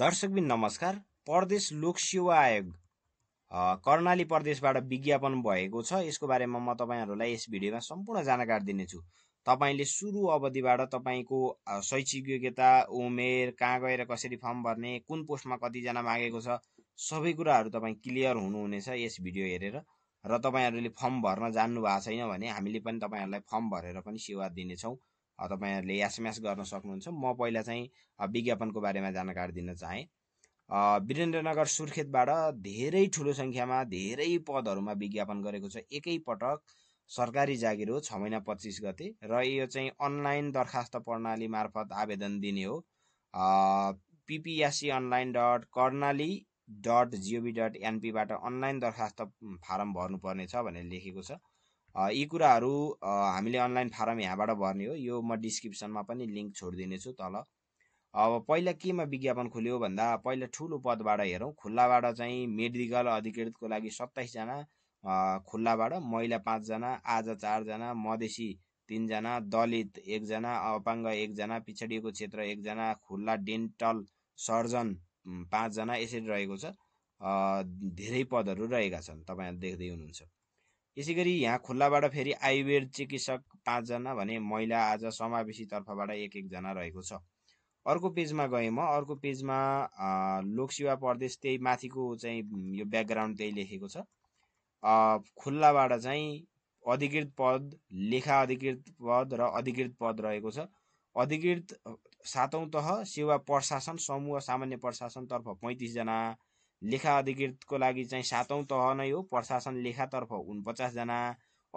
दर्शकबिन नमस्कार प्रदेश लोकसेवा आयोग कर्णाली प्रदेशबाट विज्ञापन भएको छ यसको बारेमा म तपाईँहरूलाई यस भिडियोमा सम्पूर्ण जानकारी दिनेछु तपाईँले सुरु अवधिबाट तपाईँको शैक्षिक योग्यता उमेर कहाँ गएर कसरी फर्म भर्ने कुन पोस्टमा कतिजना मागेको छ सबै कुराहरू तपाईँ क्लियर हुनुहुनेछ यस भिडियो हेरेर र तपाईँहरूले फर्म भर्न जान्नु भएको छैन भने हामीले पनि तपाईँहरूलाई फर्म भरेर पनि सेवा दिनेछौँ तपाईँहरूले एसएमएस गर्न सक्नुहुन्छ म पहिला चाहिँ विज्ञापनको बारेमा जानकारी दिन चाहेँ वीरेन्द्रनगर सुर्खेतबाट धेरै ठुलो सङ्ख्यामा धेरै पदहरूमा विज्ञापन गरेको छ एकैपटक सरकारी जागिर हो छ महिना पच्चिस गते र यो चाहिँ अनलाइन दरखास्त प्रणाली मार्फत आवेदन दिने हो PPSC online dot Karnali dot gov dot एनपीबाट अनलाइन दरखास्त फारम भर्नुपर्ने छ भनेर लेखेको छ यी कुराहरू हामीले अनलाइन फारम यहाँबाट भर्ने हो यो म डिस्क्रिप्सनमा पनि लिङ्क छोडिदिनेछु तल अब पहिला केमा विज्ञापन खोल्यो भन्दा पहिला ठुलो पदबाट हेरौँ खुल्लाबाट चाहिँ मेडिकल अधिकृतको लागि सत्ताइसजना खुल्लाबाट महिला पाँचजना आज चारजना मधेसी तिनजना दलित एकजना अपाङ्ग एकजना पिछडिएको क्षेत्र एकजना खुल्ला डेन्टल सर्जन पाँचजना यसरी रहेको छ धेरै पदहरू रहेका छन् तपाईँहरू देख्दै हुनुहुन्छ यसै गरी यहाँ खुल्लाबाट फेरि आयुर्वेद चिकित्सक पाँचजना भने महिला आज समावेशी तर्फबाट एक एकजना रहेको छ अर्को पेजमा गएँ म अर्को पेजमा लोकसेवा प्रदेश त्यही माथिको चाहिँ यो ब्याकग्राउन्ड त्यही लेखेको छ खुल्लाबाट चाहिँ अधिकृत पद लेखा अधिकृत पद र अधिकृत पद रहेको छ अधिकृत सातौँ तह सेवा प्रशासन समूह सामान्य प्रशासनतर्फ पैँतिसजना लेखा अधिकृतको लागि चाहिँ सातौँ तह नै हो प्रशासन लेखातर्फ उनपचासजना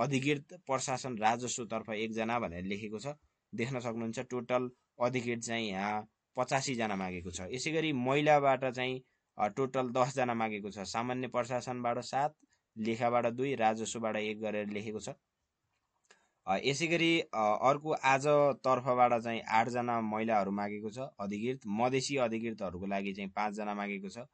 अधिकृत प्रशासन राजस्वतर्फ एकजना भनेर लेखेको छ देख्न सक्नुहुन्छ टोटल अधिकृत चाहिँ यहाँ पचासीजना मागेको छ यसै गरी महिलाबाट चाहिँ टोटल दसजना मागेको छ सामान्य प्रशासनबाट सात लेखाबाट दुई राजस्वबाट एक गरेर लेखेको छ यसै गरी अर्को आज तर्फबाट चाहिँ आठजना महिलाहरू मागेको छ अधिकृत मधेसी अधिकृतहरूको लागि चाहिँ पाँचजना मागेको छ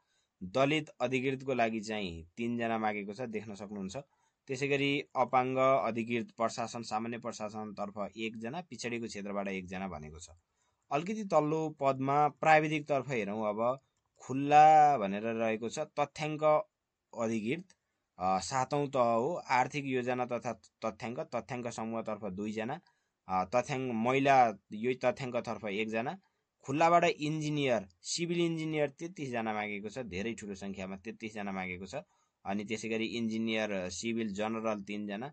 दलित अधिकृतको लागि चाहिँ तिनजना मागेको छ देख्न सक्नुहुन्छ त्यसै गरी अपाङ्ग अधिकृत प्रशासन सामान्य प्रशासनतर्फ एकजना पिछडिको क्षेत्रबाट एकजना भनेको छ अलिकति तल्लो पदमा प्राविधिकतर्फ हेरौँ अब खुल्ला भनेर रहेको छ तथ्याङ्क अधिकृत सातौँ तह हो आर्थिक योजना तथा तथ्याङ्क तथ्याङ्क समूहतर्फ दुईजना तथ्याङ्क महिला यही तथ्याङ्कतर्फ एकजना खुल्लाबाट इन्जिनियर सिभिल इन्जिनियर तेत्तिसजना मागेको छ धेरै ठुलो सङ्ख्यामा तेत्तिसजना मागेको छ अनि त्यसै गरी इन्जिनियर सिभिल जनरल तिनजना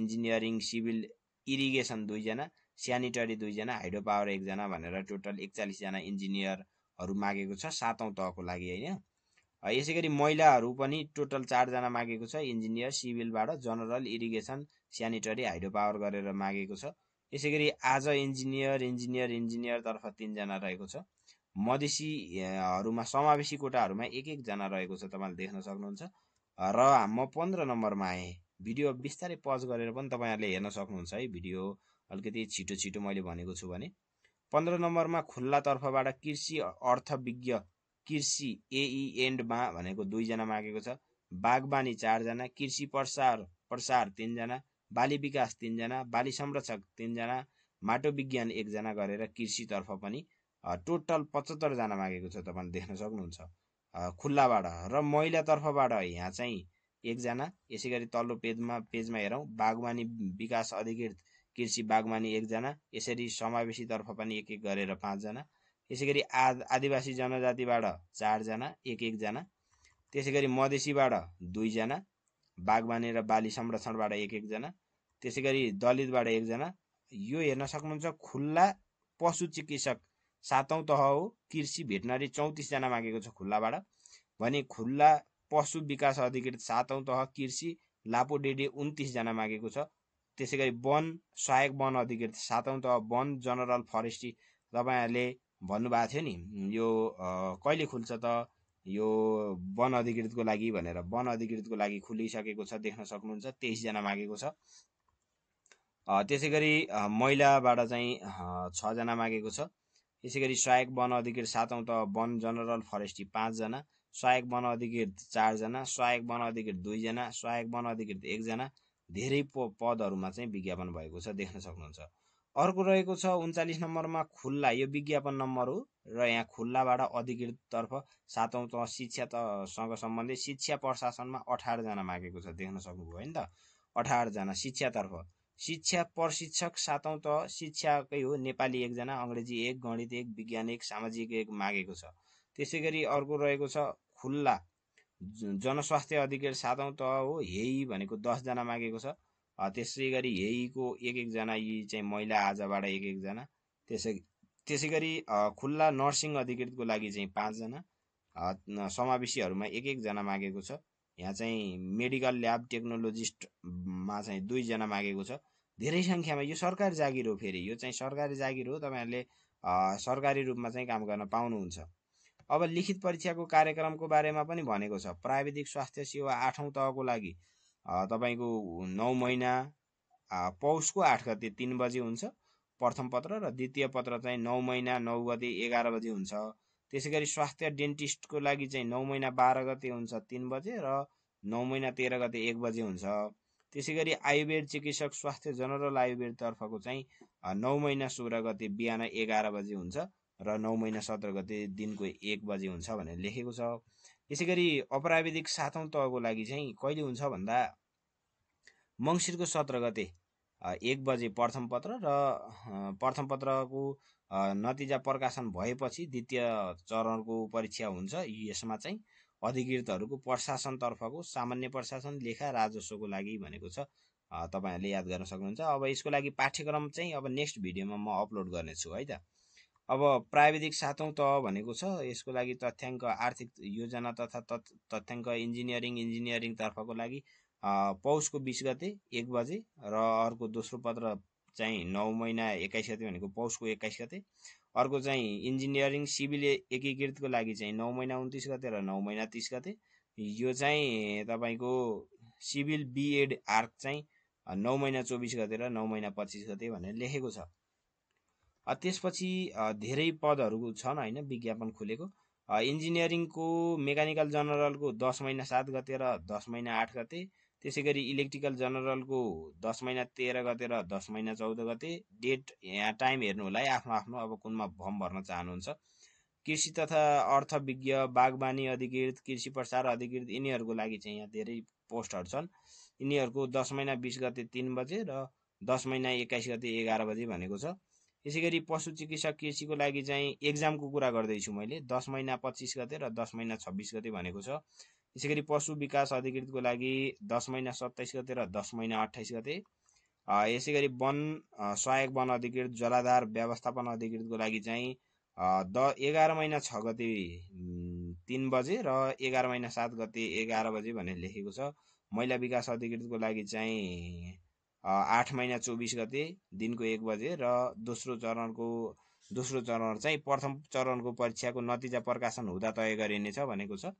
इन्जिनियरिङ सिभिल इरिगेसन दुईजना सेनिटरी दुईजना हाइड्रो पावर एकजना भनेर टोटल एकचालिसजना इन्जिनियरहरू मागेको छ सातौँ तहको लागि होइन यसै गरी महिलाहरू पनि टोटल चारजना मागेको छ इन्जिनियर सिभिलबाट general irrigation sanitary hydro power गरेर मागेको छ यसै गरी आज इन्जिनियर इन्जिनियर इन्जिनियरतर्फ तिनजना रहेको छ मधेसीहरूमा समावेशी कोटाहरूमा एक एकजना रहेको छ तपाईँले देख्न सक्नुहुन्छ र म पन्ध्र नम्बरमा आएँ भिडियो बिस्तारै पज गरेर पनि तपाईँहरूले हेर्न सक्नुहुन्छ है भिडियो अलिकति छिटो छिटो मैले भनेको छु भने पन्ध्र नम्बरमा खुल्ला तर्फबाट कृषि अर्थविज्ञ कृषि एई एन्डमा e भनेको दुईजना मागेको छ बागवानी चारजना कृषि प्रसार प्रसार तिनजना बाली विकास तिनजना बाली संरक्षक तिनजना माटो विज्ञान एकजना गरेर कृषितर्फ पनि टोटल पचहत्तरजना मागेको छ तपाईँले देख्न सक्नुहुन्छ खुल्लाबाट र महिलातर्फबाट यहाँ चाहिँ एकजना यसै गरी तल्लो पेजमा पेजमा हेरौँ बागवानी विकास अधिकृत कृषि बागवानी एकजना यसरी समावेशीतर्फ पनि एक एक गरेर पाँचजना यसै गरी आद आदिवासी जनजातिबाट चारजना एक एकजना त्यसै गरी मधेसीबाट दुईजना बागवानी र बाली संरक्षणबाट एक एकजना त्यसै गरी दलितबाट एकजना यो हेर्न सक्नुहुन्छ खुल्ला पशु चिकित्सक सातौँ तह हो कृषि भेटनरी चौतिसजना मागेको छ खुल्लाबाट भने खुल्ला पशु विकास अधिकृत सातौँ तह कृषि लापोडेडी उन्तिसजना मागेको छ त्यसै गरी वन सहायक वन अधिकृत सातौँ तह वन जनरल फरेस्टी तपाईँहरूले भन्नुभएको थियो नि यो कहिले खुल्छ त यो वन अधिकृतको लागि भनेर वन अधिकृतको लागि खुलिसकेको छ देख्न सक्नुहुन्छ तेइसजना मागेको छ त्यसै गरी महिलाबाट चाहिँ छजना मागेको छ यसै गरी सहायक वन अधिकृत सातौँ त वन जनरल फरेस्टी पाँचजना सहायक वन अधिकृत चारजना सहायक वन अधिकृत दुईजना सहायक वन अधिकृत एकजना धेरै पदहरूमा चाहिँ विज्ञापन भएको छ देख्न सक्नुहुन्छ अर्को रहेको छ उन्चालिस नम्बरमा खुल्ला यो विज्ञापन नम्बर हो र यहाँ खुल्लाबाट अधिकृततर्फ सातौँ त शिक्षा तसँग सम्बन्धित शिक्षा प्रशासनमा अठारजना मागेको छ देख्न सक्नुभयो नि त अठारजना शिक्षातर्फ शिक्षा प्रशिक्षक सातौँ त शिक्षाकै हो नेपाली एकजना अङ्ग्रेजी एक गणित एक विज्ञान एक सामाजिक एक मागेको छ त्यसै गरी अर्को रहेको छ खुल्ला जनस्वास्थ्य अधिकृत सातौँ तह हो यही भनेको दसजना मागेको छ त्यसै गरी यहीको एक एकजना यी चाहिँ महिला आजबाट एक एकजना त्यसै त्यसै गरी खुल्ला नर्सिङ अधिकृतको लागि चाहिँ पाँचजना समावेशीहरूमा एक एकजना मागेको छ यहाँ चाहिँ मेडिकल ल्याब टेक्नोलोजिस्टमा चाहिँ दुईजना मागेको छ धेरै सङ्ख्यामा यो सरकारी जागिर हो फेरि यो चाहिँ सरकारी जागिर हो तपाईँहरूले सरकारी रूपमा चाहिँ काम गर्न पाउनुहुन्छ अब लिखित परीक्षाको कार्यक्रमको बारेमा पनि भनेको छ प्राविधिक स्वास्थ्य सेवा आठौँ तहको लागि तपाईँको नौ महिना पौषको आठ गते तिन बजी हुन्छ प्रथम पत्र र द्वितीय पत्र चाहिँ नौ महिना नौ गते एघार बजी हुन्छ त्यसै गरी स्वास्थ्य डेन्टिस्टको लागि चाहिँ नौ महिना बाह्र गते हुन्छ तिन बजे र नौ महिना तेह्र गते एक बजे हुन्छ त्यसै गरी आयुर्वेद चिकित्सक स्वास्थ्य जनरल आयुर्वेदतर्फको चाहिँ नौ महिना सोह्र गते बिहान एघार बजे हुन्छ र नौ महिना सत्र गते दिनको एक बजे हुन्छ भनेर लेखेको छ यसै गरी अपराविधिक सातौँ तहको लागि चाहिँ कहिले हुन्छ भन्दा मङ्सिरको सत्र गते एक बजे प्रथम पत्र र प्रथम पत्रको नतिजा प्रकाशन भएपछि द्वितीय चरणको परीक्षा हुन्छ यसमा चाहिँ अधिकृतहरूको प्रशासनतर्फको सामान्य प्रशासन लेखा राजस्वको लागि भनेको छ तपाईँहरूले याद गर्न सक्नुहुन्छ अब यसको लागि पाठ्यक्रम चाहिँ अब नेक्स्ट भिडियोमा म अपलोड गर्नेछु है त अब प्राविधिक सातौँ तह भनेको छ यसको लागि तथ्याङ्क आर्थिक योजना तथा तथ्याङ्क इन्जिनियरिङ इन्जिनियरिङ तर्फको लागि पौषको बिस गते एक बजे र अर्को दोस्रो पत्र चाहिँ नौ महिना एक्काइस गते भनेको पौषको एक्काइस गते अर्को चाहिँ इन्जिनियरिङ सिभिल एकीकृतको लागि चाहिँ नौ महिना उन्तिस गते र नौ महिना तिस गते यो चाहिँ तपाईँको सिभिल बिएड आर्क चाहिँ नौ महिना चौबिस गते र नौ महिना पच्चिस गते भनेर लेखेको छ त्यसपछि धेरै पदहरू छन् होइन विज्ञापन खुलेको इन्जिनियरिङको मेकानिकल जनरलको दस महिना सात गते र दस महिना आठ गते त्यसै गरी इलेक्ट्रिकल जनरलको दस महिना तेह्र गते र दस महिना चौध गते डेट यहाँ टाइम हेर्नु होला है आफ्नो आफ्नो अब कुनमा फर्म भर्न चाहनुहुन्छ कृषि तथा अर्थविज्ञ बागवानी अधिकृत कृषि प्रसार अधिकृत यिनीहरूको लागि चाहिँ यहाँ धेरै पोस्टहरू छन् यिनीहरूको दस महिना बिस गते तिन बजे र दस महिना एक्काइस गते एघार बजे भनेको छ त्यसै गरी पशु चिकित्सक केसीको लागि चाहिँ एक्जामको कुरा गर्दैछु मैले दस महिना पच्चिस गते र दस महिना छब्बिस गते भनेको छ त्यसै गरी पशु विकास अधिकृतको लागि दस महिना सत्ताइस गते र दस महिना अठाइस गते यसै गरी वन सहायक वन अधिकृत जलाधार व्यवस्थापन अधिकृतको लागि चाहिँ द एघार महिना छ गते तिन बजे र एघार महिना सात गते एघार बजे भनेर लेखेको छ महिला विकास अधिकृतको लागि चाहिँ आठ महिना चौबिस गते दिनको एक बजे र दोस्रो चरणको दोस्रो चरण चाहिँ प्रथम चरणको परीक्षाको नतिजा प्रकाशन हुँदा तय गरिनेछ भनेको छ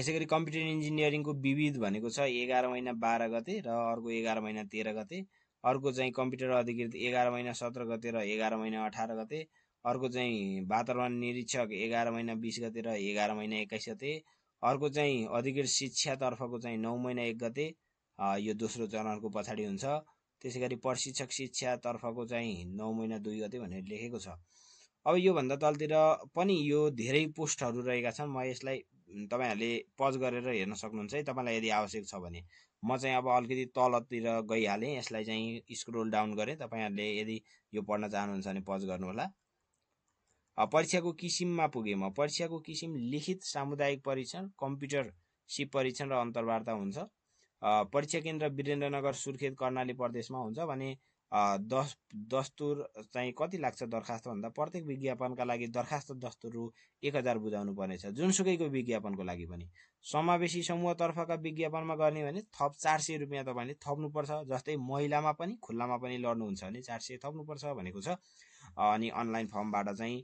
यसै गरी कम्प्युटर इन्जिनियरिङको विविध भनेको छ एघार महिना बाह्र गते र अर्को एघार महिना तेह्र गते अर्को चाहिँ कम्प्युटर अधिकृत एघार महिना सत्र गते र एघार महिना अठार गते अर्को चाहिँ वातावरण निरीक्षक एघार महिना बिस गते र एघार महिना एक्काइस गते अर्को चाहिँ अधिकृत शिक्षातर्फको चाहिँ नौ महिना एक गते यो दोस्रो चरणको पछाडि हुन्छ त्यसै गरी प्रशिक्षक शिक्षातर्फको चाहिँ नौ महिना दुई गते भनेर लेखेको छ अब योभन्दा तलतिर पनि यो धेरै पोस्टहरू रहेका छन् म यसलाई तपाईँहरूले पज गरेर हेर्न सक्नुहुन्छ है तपाईँलाई यदि आवश्यक छ भने म चाहिँ अब अलिकति तलतिर गइहालेँ यसलाई चाहिँ स्क्रोल डाउन गरेँ तपाईँहरूले यदि यो पढ्न चाहनुहुन्छ भने पज गर्नुहोला परीक्षाको किसिममा पुगेँ म परीक्षाको किसिम लिखित सामुदायिक परीक्षण कम्प्युटर सिप परीक्षण र अन्तर्वार्ता हुन्छ परीक्षा केन्द्र वीरेन्द्रनगर सुर्खेत कर्णाली प्रदेशमा हुन्छ भने दस दस्तुर चाहिँ कति लाग्छ दरखास्त भन्दा प्रत्येक विज्ञापनका लागि दरखास्त दस्तुर रु एक हजार बुझाउनु पर्नेछ जुनसुकैको विज्ञापनको लागि पनि समावेशी समूहतर्फका विज्ञापनमा गर्ने भने थप चार सय रुपियाँ तपाईँले थप्नुपर्छ जस्तै महिलामा पनि खुल्लामा पनि लड्नुहुन्छ भने चार सय थप्नुपर्छ भनेको छ अनि अनलाइन फर्मबाट चाहिँ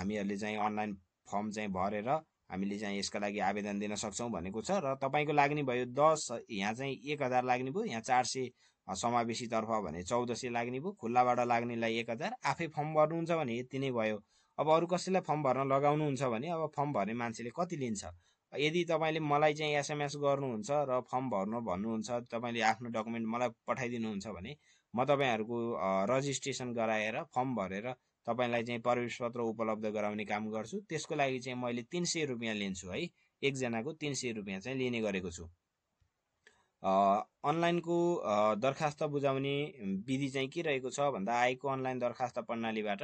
हामीहरूले चाहिँ अनलाइन फर्म चाहिँ भरेर हामीले चाहिँ यसका लागि आवेदन दिन सक्छौँ भनेको छ र तपाईँको लाग्ने भयो दस यहाँ चाहिँ एक हजार लाग्ने भयो यहाँ चार सय समावेशीतर्फ भने चौध सय लाग्ने भयो खुल्लाबाट लाग्नेलाई एक हजार आफै फर्म भर्नुहुन्छ भने यति नै भयो अब अरू कसैलाई फर्म भर्न लगाउनुहुन्छ भने अब फर्म भर्ने मान्छेले कति लिन्छ यदि तपाईँले मलाई चाहिँ एसएमएस गर्नुहुन्छ र फर्म भर्नु भन्नुहुन्छ तपाईँले आफ्नो डकुमेन्ट मलाई पठाइदिनुहुन्छ भने म तपाईँहरूको रजिस्ट्रेसन गराएर फर्म भरेर तपाईँलाई चाहिँ प्रवेशपत्र उपलब्ध गराउने काम गर्छु त्यसको लागि चाहिँ मैले तिन सय रुपियाँ लिन्छु है एकजनाको तिन सय रुपियाँ चाहिँ लिने गरेको छु अनलाइनको दरखास्त बुझाउने विधि चाहिँ के रहेको छ भन्दा आएको अनलाइन दरखास्त प्रणालीबाट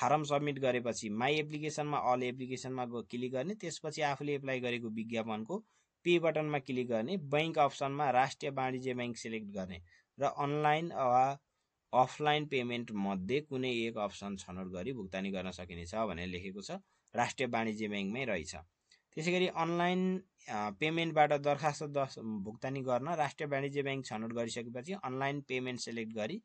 फारम सब्मिट गरेपछि माई एप्लिकेसनमा अल एप्लिकेसनमा क्लिक गर्ने त्यसपछि आफूले एप्लाई गरेको विज्ञापनको पे बटनमा क्लिक गर्ने बैङ्क अप्सनमा राष्ट्रिय वाणिज्य ब्याङ्क सिलेक्ट गर्ने र अनलाइन वा अफलाइन पेमेन्टमध्ये कुनै एक अप्सन छनौट गरी भुक्तानी गर्न सकिनेछ भनेर लेखेको छ राष्ट्रिय वाणिज्य ब्याङ्कमै रहेछ त्यसै गरी अनलाइन पेमेन्टबाट दरखास्त भुक्तानी गर्न राष्ट्रिय वाणिज्य ब्याङ्क छनौट गरिसकेपछि अनलाइन पेमेन्ट सेलेक्ट गरी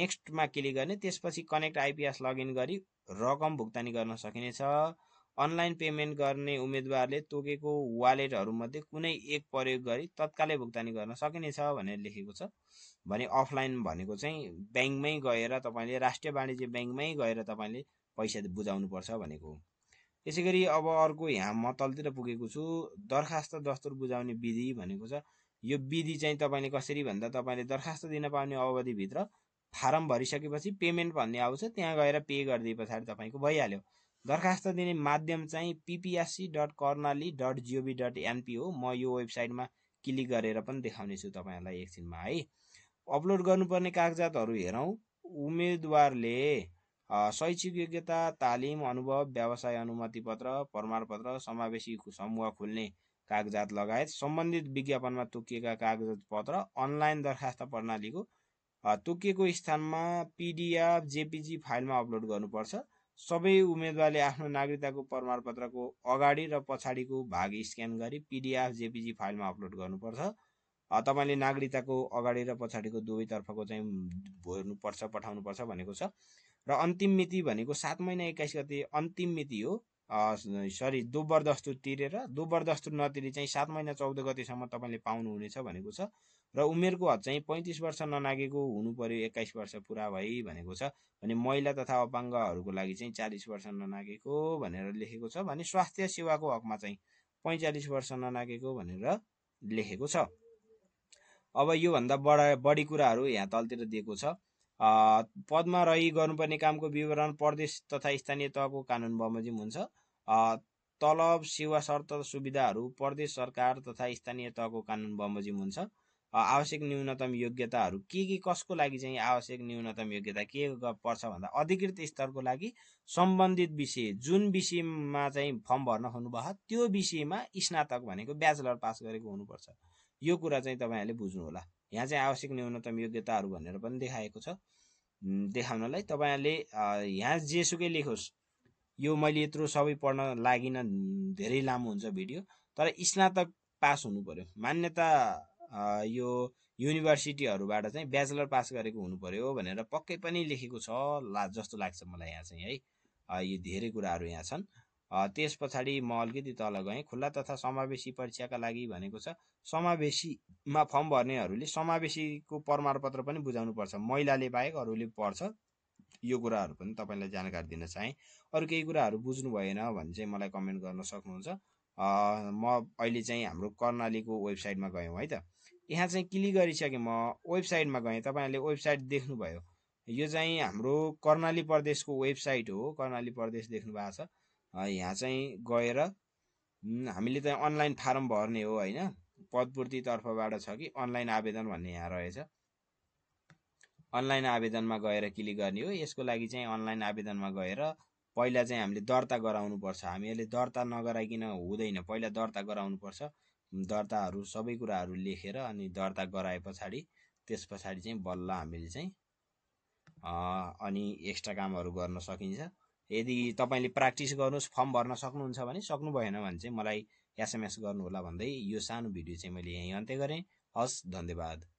नेक्स्टमा क्लिक गर्ने त्यसपछि कनेक्ट आइपिएस लगइन गरी रकम भुक्तानी गर्न सकिनेछ अनलाइन पेमेन्ट गर्ने उम्मेद्वारले तोकेको वालेटहरूमध्ये कुनै एक प्रयोग गरी तत्कालै भुक्तानी गर्न सकिनेछ भनेर लेखेको छ भने अफलाइन भनेको चाहिँ ब्याङ्कमै गएर तपाईँले राष्ट्रिय वाणिज्य ब्याङ्कमै गएर तपाईँले पैसा बुझाउनुपर्छ भनेको हो यसै गरी अब अर्को यहाँ म तलतिर पुगेको छु दरखास्त दस्तुर बुझाउने विधि भनेको छ यो विधि चाहिँ तपाईँले कसरी भन्दा तपाईँले दरखास्त दिन पाउने अवधिभित्र फारम भरिसकेपछि पेमेन्ट भन्ने आउँछ त्यहाँ गएर पे गरिदिए पछाडि तपाईँको भइहाल्यो दरखास्त दिने माध्यम चाहिँ PPSC dot Karnali dot gov dot NP हो म यो वेबसाइटमा क्लिक गरेर पनि देखाउनेछु तपाईँहरूलाई एकछिनमा है अपलोड गर्नुपर्ने कागजातहरू हेरौँ उम्मेदवारले शैक्षिक योग्यता तालिम अनुभव व्यवसाय अनुमति पत्र प्रमाणपत्र समावेशी समूह खुल्ने कागजात लगायत सम्बन्धित विज्ञापनमा तोकिएका कागजात पत्र अनलाइन दरखास्त प्रणालीको तोकिएको स्थानमा पिडिएफ जेपिजी फाइलमा अपलोड गर्नुपर्छ सबै उम्मेदवारले आफ्नो नागरिकताको प्रमाणपत्रको अगाडि र पछाडिको भाग स्क्यान गरी पिडिएफ जेपिजी फाइलमा अपलोड गर्नुपर्छ तपाईँले नागरिकताको अगाडि र पछाडिको दुवैतर्फको चाहिँ भोर्नुपर्छ पठाउनुपर्छ भनेको छ र अन्तिम मिति भनेको सात महिना एक्काइस गते अन्तिम मिति हो सरी दोब्बर दस्तुर तिरेर दोब्बर दस्तुर नतिरी चाहिँ सात महिना चौध गतिसम्म तपाईँले पाउनुहुनेछ भनेको छ र उमेरको हद चाहिँ पैँतिस वर्ष ननागेको हुनु पर्यो एक्काइस वर्ष पुरा भई भनेको छ भने महिला तथा अपाङ्गहरूको लागि चाहिँ चालिस वर्ष ननागेको भनेर लेखेको छ भने स्वास्थ्य सेवाको हकमा चाहिँ पैँचालिस वर्ष ननागेको भनेर लेखेको छ अब योभन्दा बडा बढी कुराहरू यहाँ तलतिर दिएको छ पदमा रही गर्नुपर्ने कामको विवरण प्रदेश तथा स्थानीय तहको कानुन बमोजिम हुन्छ तलब सेवा शर्त सुविधाहरू प्रदेश सरकार तथा स्थानीय तहको कानुन बमोजिम हुन्छ आवश्यक न्यूनतम योग्यताहरू के के कसको लागि चाहिँ आवश्यक न्यूनतम योग्यता के पर्छ भन्दा अधिकृत स्तरको लागि सम्बन्धित विषय जुन विषयमा चाहिँ फर्म भर्न खोज्नुभयो त्यो विषयमा स्नातक भनेको ब्याचलर पास गरेको हुनुपर्छ यो कुरा चाहिँ तपाईँहरूले बुझ्नुहोला यहाँ चाहिँ आवश्यक न्यूनतम योग्यताहरू भनेर पनि देखाएको छ देखाउनलाई तपाईँहरूले यहाँ जेसुकै लेखोस् यो मैले यत्रो सबै पढ्न लागिन धेरै लामो हुन्छ भिडियो तर स्नातक पास हुनु पर्यो मान्यता यो युनिभर्सिटीहरूबाट चाहिँ ब्याचलर पास गरेको हुनु पऱ्यो भनेर पक्कै पनि लेखेको छ ला जस्तो लाग्छ मलाई यहाँ चाहिँ है यो धेरै कुराहरू यहाँ छन् त्यस पछाडि म अलिकति तल गएँ खुल्ला तथा समावेशी परीक्षाका लागि भनेको छ समावेशीमा फर्म भर्नेहरूले समावेशीको प्रमाणपत्र पनि बुझाउनुपर्छ महिलाले बाहेक अरूले पढ्छ यो कुराहरू पनि तपाईँलाई जानकारी दिन चाहेँ अरू केही कुराहरू बुझ्नु भएन भने चाहिँ मलाई कमेन्ट गर्न सक्नुहुन्छ म अहिले चाहिँ हाम्रो कर्णालीको वेबसाइटमा गयौँ है त यहाँ चाहिँ क्लिक गरिसकेँ म वेबसाइटमा गएँ तपाईँहरूले वेबसाइट देख्नुभयो यो चाहिँ हाम्रो कर्णाली प्रदेशको वेबसाइट हो कर्णाली प्रदेश देख्नु भएको छ यहाँ चाहिँ गएर हामीले चाहिँ अनलाइन फारम भर्ने हो होइन पदपूर्ति तर्फबाट छ कि अनलाइन आवेदन भन्ने यहाँ रहेछ अनलाइन आवेदनमा गएर क्लिक गर्ने हो यसको लागि चाहिँ अनलाइन आवेदनमा गएर पहिला चाहिँ हामीले दर्ता गराउनुपर्छ हामीहरूले दर्ता नगराइकन हुँदैन पहिला दर्ता गराउनुपर्छ दर्ताहरू सबै कुराहरू लेखेर अनि दर्ता गराए पछाडि त्यस पछाडि चाहिँ बल्ल हामीले चाहिँ अनि एक्स्ट्रा कामहरू गर्न सकिन्छ यदि तपाईँले प्र्याक्टिस गर्नुहोस् फर्म भर्न सक्नुहुन्छ भने सक्नु भएन भने चाहिँ मलाई एसएमएस गर्नुहोला भन्दै यो सानो भिडियो चाहिँ मैले यहीँ अन्त्य गरेँ हस् धन्यवाद